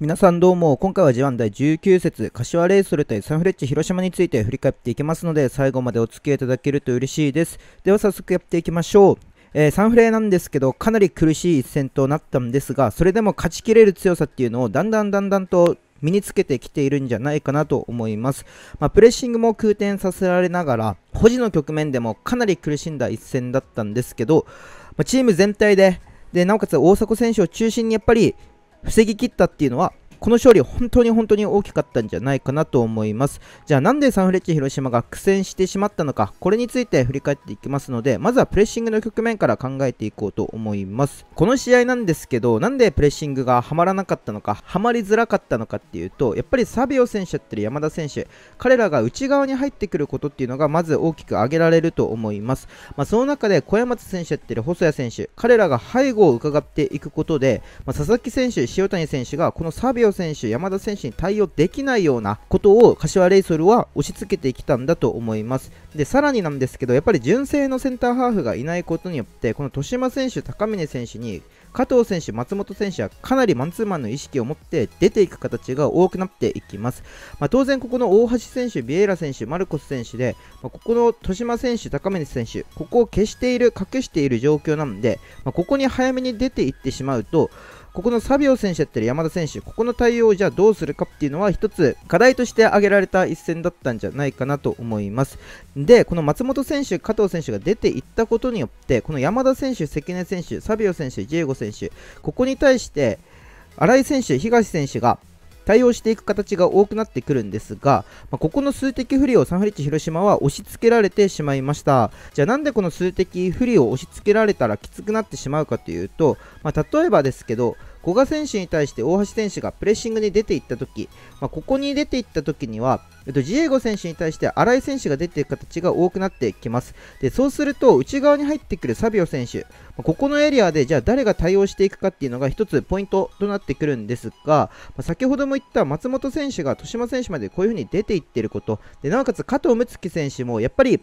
皆さんどうも、今回は G1 第19節、柏レイソル対サンフレッチェ広島について振り返っていきますので、最後までお付き合いいただけると嬉しいです。では早速やっていきましょう。えー、サンフレなんですけど、かなり苦しい一戦となったんですが、それでも勝ちきれる強さっていうのをだんだんだんだんと身につけてきているんじゃないかなと思います。まあ、プレッシングも空転させられながら、保持の局面でもかなり苦しんだ一戦だったんですけど、まあ、チーム全体で、でなおかつ大迫選手を中心にやっぱり防ぎきったっていうのはこの勝利、本当に本当に大きかったんじゃないかなと思います。じゃあなんでサンフレッチェ広島が苦戦してしまったのか、これについて振り返っていきますので、まずはプレッシングの局面から考えていこうと思います。この試合なんですけど、なんでプレッシングがはまらなかったのか、はまりづらかったのかっていうと、やっぱりサビオ選手やってる山田選手、彼らが内側に入ってくることっていうのが、まず大きく挙げられると思います。まあ、その中で小山選手やってる細谷選手、彼らが背後を伺っていくことで、まあ、佐々木選手、塩谷選手がこのサビオ選手、山田選手に対応できないようなことを柏レイソルは押し付けてきたんだと思います。で、さらになんですけど、やっぱり純正のセンターハーフがいないことによって、この豊島選手、高峰選手に加藤選手、松本選手はかなりマンツーマンの意識を持って出ていく形が多くなっていきます。まあ、当然、ここの大橋選手、ビエラ選手、マルコス選手で、まあ、ここの豊島選手、高峰選手、ここを消している、隠している状況なので、まあ、ここに早めに出ていってしまうと、ここのサビオ選手やったり山田選手、ここの対応をじゃあどうするかっていうのは一つ課題として挙げられた一戦だったんじゃないかなと思います。で、この松本選手、加藤選手が出ていったことによって、この山田選手、関根選手、サビオ選手、ジェイゴ選手、ここに対して、新井選手、東選手が対応していく形が多くなってくるんですが、まあ、ここの数的不利をサンフレッチェ広島は押し付けられてしまいましたじゃあなんでこの数的不利を押し付けられたらきつくなってしまうかというと、まあ、例えばですけど古賀選手に対して大橋選手がプレッシングに出ていった時、まあ、ここに出ていった時には、えっと、ジエゴ選手に対して新井選手が出ていく形が多くなってきます。で、そうすると内側に入ってくるサビオ選手、まあ、ここのエリアでじゃあ誰が対応していくかっていうのが1つポイントとなってくるんですが、まあ、先ほども言った松本選手が豊島選手までこういう風に出ていってること、でなおかつ加藤睦月選手もやっぱり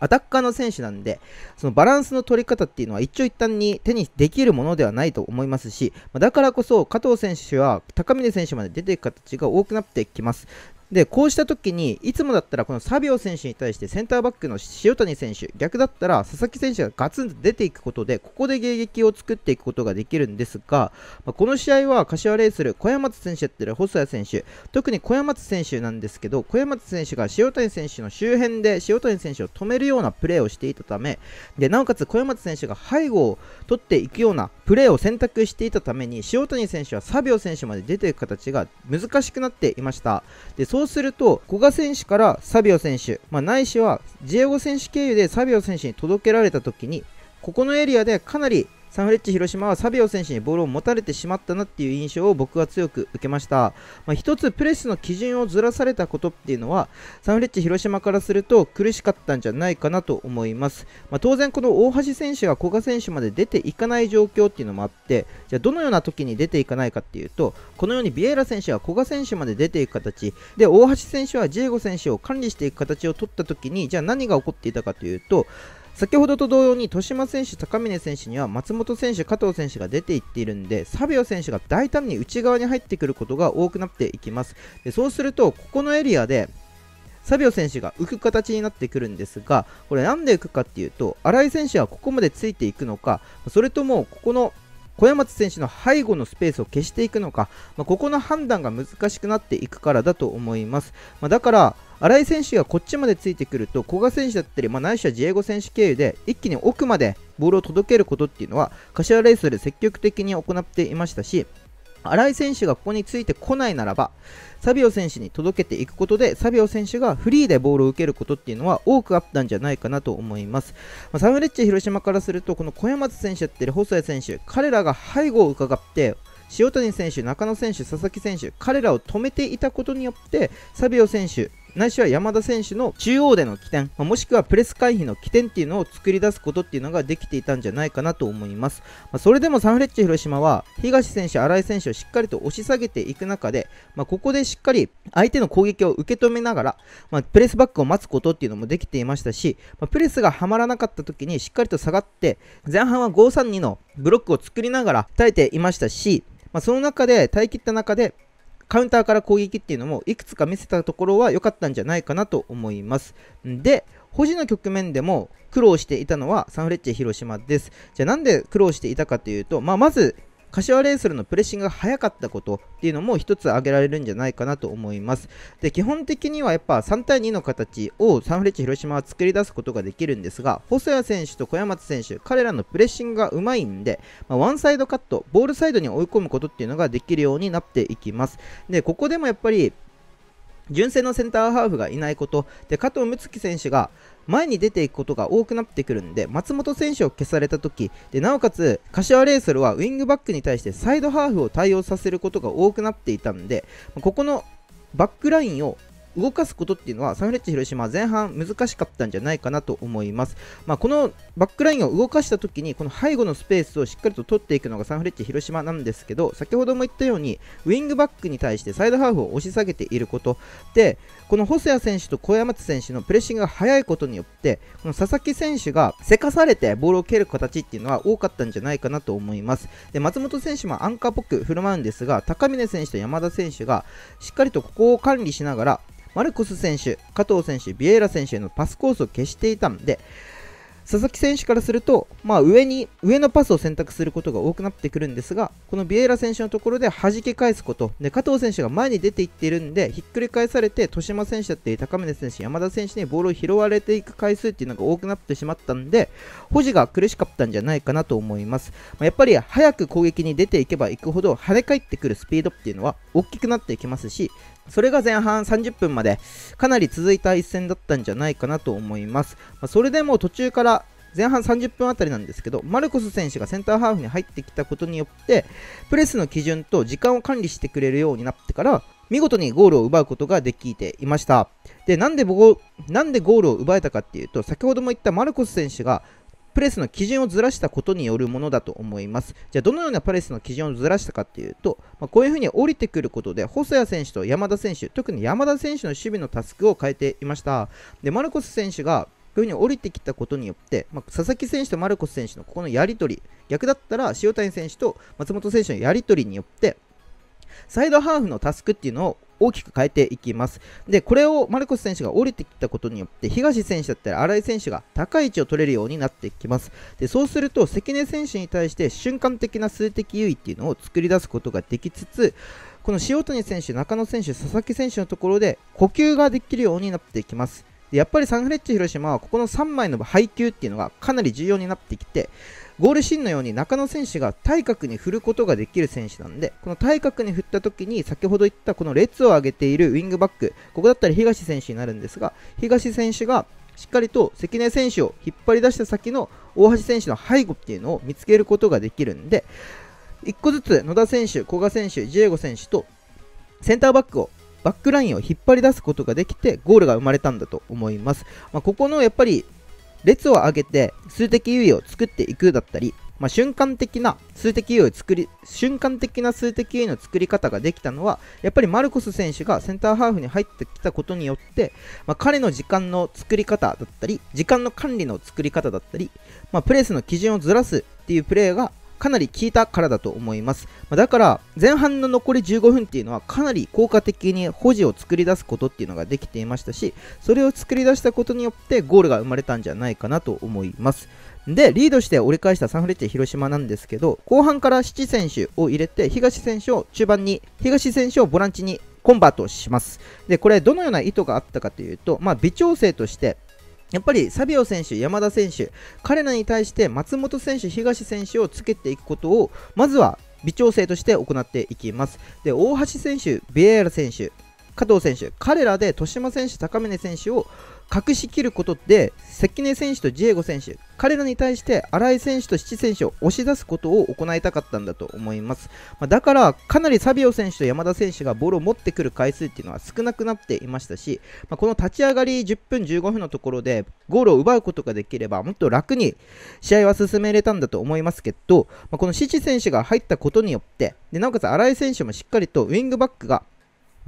アタッカーの選手なんで、そのバランスの取り方っていうのは一長一短に手にできるものではないと思いますし、だからこそ加藤選手は高峰選手まで出ていく形が多くなってきます。で、こうした時に、いつもだったらこのサビオ選手に対してセンターバックの塩谷選手、逆だったら佐々木選手がガツンと出ていくことで、ここで迎撃を作っていくことができるんですが、まあ、この試合は柏レイスル小山津選手やってる細谷選手、特に小山津選手なんですけど、小山津選手が塩谷選手の周辺で塩谷選手を止めるようなプレーをしていたため、でなおかつ小山津選手が背後を取っていくようなプレーを選択していたために、塩谷選手はサビオ選手まで出ていく形が難しくなっていました。でそうすると、古賀選手からサビオ選手、まあ、ないしは、ジエゴ選手経由でサビオ選手に届けられた時に、ここのエリアでかなりサンフレッチェ広島はサビオ選手にボールを持たれてしまったなっていう印象を僕は強く受けました、まあ、一つプレスの基準をずらされたことっていうのはサンフレッチェ広島からすると苦しかったんじゃないかなと思います、まあ、当然この大橋選手が古賀選手まで出ていかない状況っていうのもあってじゃあどのような時に出ていかないかっていうとこのようにビエイラ選手が古賀選手まで出ていく形で大橋選手はジェイゴ選手を管理していく形を取った時にじゃあ何が起こっていたかというと先ほどと同様に豊島選手、高峰選手には松本選手、加藤選手が出ていっているんで、サビオ選手が大胆に内側に入ってくることが多くなっていきます。でそうすると、ここのエリアでサビオ選手が浮く形になってくるんですが、これなんで浮くかっていうと、新井選手はここまでついていくのか、それともここの小山津選手の背後のスペースを消していくのか、まあ、ここの判断が難しくなっていくからだと思います。まあ、だから、新井選手がこっちまでついてくると古賀選手だったり、まあ、ないしはジエゴ選手経由で一気に奥までボールを届けることっていうのは柏レースで積極的に行っていましたし新井選手がここについてこないならばサビオ選手に届けていくことでサビオ選手がフリーでボールを受けることっていうのは多くあったんじゃないかなと思います、まあ、サンフレッチェ広島からするとこの小山選手だったり細谷選手彼らが背後を伺って塩谷選手、中野選手、佐々木選手、彼らを止めていたことによって、サビオ選手、ないしは山田選手の中央での起点、まもしくはプレス回避の起点っていうのを作り出すことっていうのができていたんじゃないかなと思います。まそれでもサンフレッチェ広島は東選手、新井選手をしっかりと押し下げていく中で、まここでしっかり相手の攻撃を受け止めながら、まプレスバックを待つことっていうのもできていましたし、まプレスがはまらなかった時にしっかりと下がって、前半は532のブロックを作りながら耐えていましたし、まあ、その中で、耐え切った中で、カウンターから攻撃っていうのもいくつか見せたところは良かったんじゃないかなと思います。で、保持の局面でも苦労していたのはサンフレッチェ広島です。じゃあなんで苦労していたかというと、まあ、まず柏レイソルのプレッシングが速かったことっていうのも一つ挙げられるんじゃないかなと思います。で、基本的にはやっぱ3対2の形をサンフレッチェ広島は作り出すことができるんですが、細谷選手と小山津選手、彼らのプレッシングがうまいんで、まあ、ワンサイドカット、ボールサイドに追い込むことっていうのができるようになっていきます。で、ここでもやっぱり純正のセンターハーフがいないことで加藤睦月選手が前に出ていくことが多くなってくるんで松本選手を消された時でなおかつ柏レイソルはウイングバックに対してサイドハーフを対応させることが多くなっていたんでここのバックラインを動かすことっていうのはサンフレッチェ広島前半難しかったんじゃないかなと思います、まあ、このバックラインを動かした時にこの背後のスペースをしっかりと取っていくのがサンフレッチェ広島なんですけど先ほども言ったようにウイングバックに対してサイドハーフを押し下げていることでこの細谷選手と小山津選手のプレッシングが速いことによってこの佐々木選手がせかされてボールを蹴る形っていうのは多かったんじゃないかなと思いますで松本選手もアンカーっぽく振る舞うんですが高峰選手と山田選手がしっかりとここを管理しながらマルコス選手、加藤選手、ビエイラ選手へのパスコースを消していたので、佐々木選手からすると、まあ、上に上のパスを選択することが多くなってくるんですがこのビエイラ選手のところで弾け返すことで加藤選手が前に出ていっているんでひっくり返されて豊島選手だったり高峰選手山田選手にボールを拾われていく回数っていうのが多くなってしまったんで保持が苦しかったんじゃないかなと思います、まあ、やっぱり早く攻撃に出ていけばいくほど跳ね返ってくるスピードっていうのは大きくなっていきますしそれが前半30分までかなり続いた一戦だったんじゃないかなと思います、まあ、それでも途中から前半30分あたりなんですけど、マルコス選手がセンターハーフに入ってきたことによって、プレスの基準と時間を管理してくれるようになってから、見事にゴールを奪うことができていました。で、なんでゴなんでゴールを奪えたかっていうと、先ほども言ったマルコス選手が、プレスの基準をずらしたことによるものだと思います。じゃあ、どのようなプレスの基準をずらしたかっていうと、まあ、こういうふうに降りてくることで、細谷選手と山田選手、特に山田選手の守備のタスクを変えていました。で、マルコス選手がいうふうに降りてきたことによって、まあ、佐々木選手とマルコス選手のここのやり取り、逆だったら塩谷選手と松本選手のやり取りによって、サイドハーフのタスクっていうのを大きく変えていきます。で、これをマルコス選手が降りてきたことによって、東選手だったら新井選手が高い位置を取れるようになっていきます。で、そうすると関根選手に対して瞬間的な数的優位っていうのを作り出すことができつつ、この塩谷選手、中野選手、佐々木選手のところで呼吸ができるようになっていきます。やっぱりサンフレッチェ広島はここの3枚の配球っていうのがかなり重要になってきてゴールシーンのように中野選手が体格に振ることができる選手なんでこの体格に振った時に先ほど言ったこの列を上げているウィングバックここだったら東選手になるんですが東選手がしっかりと関根選手を引っ張り出した先の大橋選手の背後っていうのを見つけることができるんで1個ずつ野田選手、古賀選手、ジエゴ選手とセンターバックをバックラインを引っ張り出すことができてゴールが生まれたんだと思います、まあ、ここのやっぱり列を上げて数的優位を作っていくだったり、まあ、瞬間的な数的優位を作り瞬間的な数的優位の作り方ができたのはやっぱりマルコス選手がセンターハーフに入ってきたことによって、まあ、彼の時間の作り方だったり時間の管理の作り方だったり、まあ、プレスの基準をずらすっていうプレーがかなり効いたからだと思います。だから、前半の残り15分っていうのは、かなり効果的に保持を作り出すことっていうのができていましたし、それを作り出したことによって、ゴールが生まれたんじゃないかなと思います。で、リードして折り返したサンフレッチェ広島なんですけど、後半から7選手を入れて、東選手を中盤に、東選手をボランチにコンバートします。で、これ、どのような意図があったかというと、まあ、微調整として、やっぱりサビオ選手、山田選手、彼らに対して松本選手、東選手をつけていくことを、まずは微調整として行っていきます。で、大橋選手、ビエラ選手、加藤選手、彼らで豊島選手、高峰選手を隠しきることで関根選手とジエゴ選手彼らに対して新井選手と七選手を押し出すことを行いたかったんだと思います、だからかなりサビオ選手と山田選手がボールを持ってくる回数っていうのは少なくなっていましたし、この立ち上がり10分15分のところでゴールを奪うことができればもっと楽に試合は進めれたんだと思いますけど、この七選手が入ったことによってでなおかつ新井選手もしっかりとウイングバックが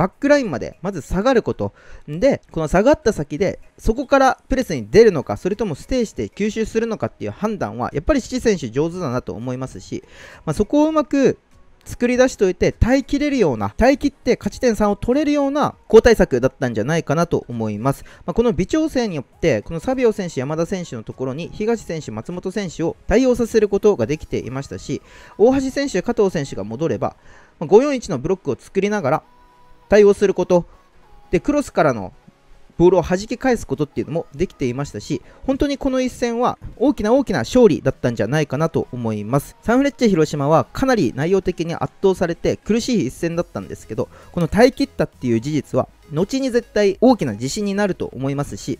バックラインまでまず下がること。で、この下がった先で、そこからプレスに出るのか、それともステイして吸収するのかっていう判断は、やっぱり七選手上手だなと思いますし、まあ、そこをうまく作り出しておいて耐えきれるような耐えきって勝ち点3を取れるような好対策だったんじゃないかなと思います、まあ、この微調整によってこのサビオ選手山田選手のところに東選手松本選手を対応させることができていましたし大橋選手加藤選手が戻れば、ま541のブロックを作りながら対応すること、で、クロスからのボールを弾き返すことっていうのもできていましたし、本当にこの一戦は大きな大きな勝利だったんじゃないかなと思います。サンフレッチェ広島はかなり内容的に圧倒されて苦しい一戦だったんですけど、この耐え切ったっていう事実は、後に絶対大きな自信になると思いますし、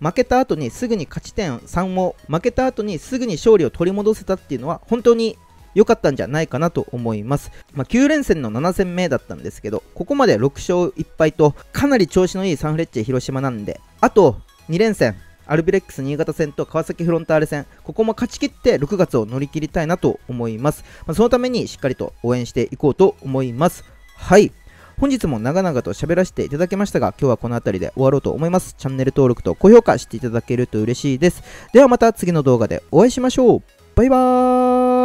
負けた後にすぐに勝ち点3を負けた後にすぐに勝利を取り戻せたっていうのは本当に良かったんじゃないかなと思います。まあ、9連戦の7戦目だったんですけど、ここまで6勝1敗と、かなり調子のいいサンフレッチェ広島なんで、あと2連戦、アルビレックス新潟戦と川崎フロンターレ戦、ここも勝ち切って6月を乗り切りたいなと思います。まあ、そのためにしっかりと応援していこうと思います。はい。本日も長々と喋らせていただきましたが、今日はこの辺りで終わろうと思います。チャンネル登録と高評価していただけると嬉しいです。ではまた次の動画でお会いしましょう。バイバーイ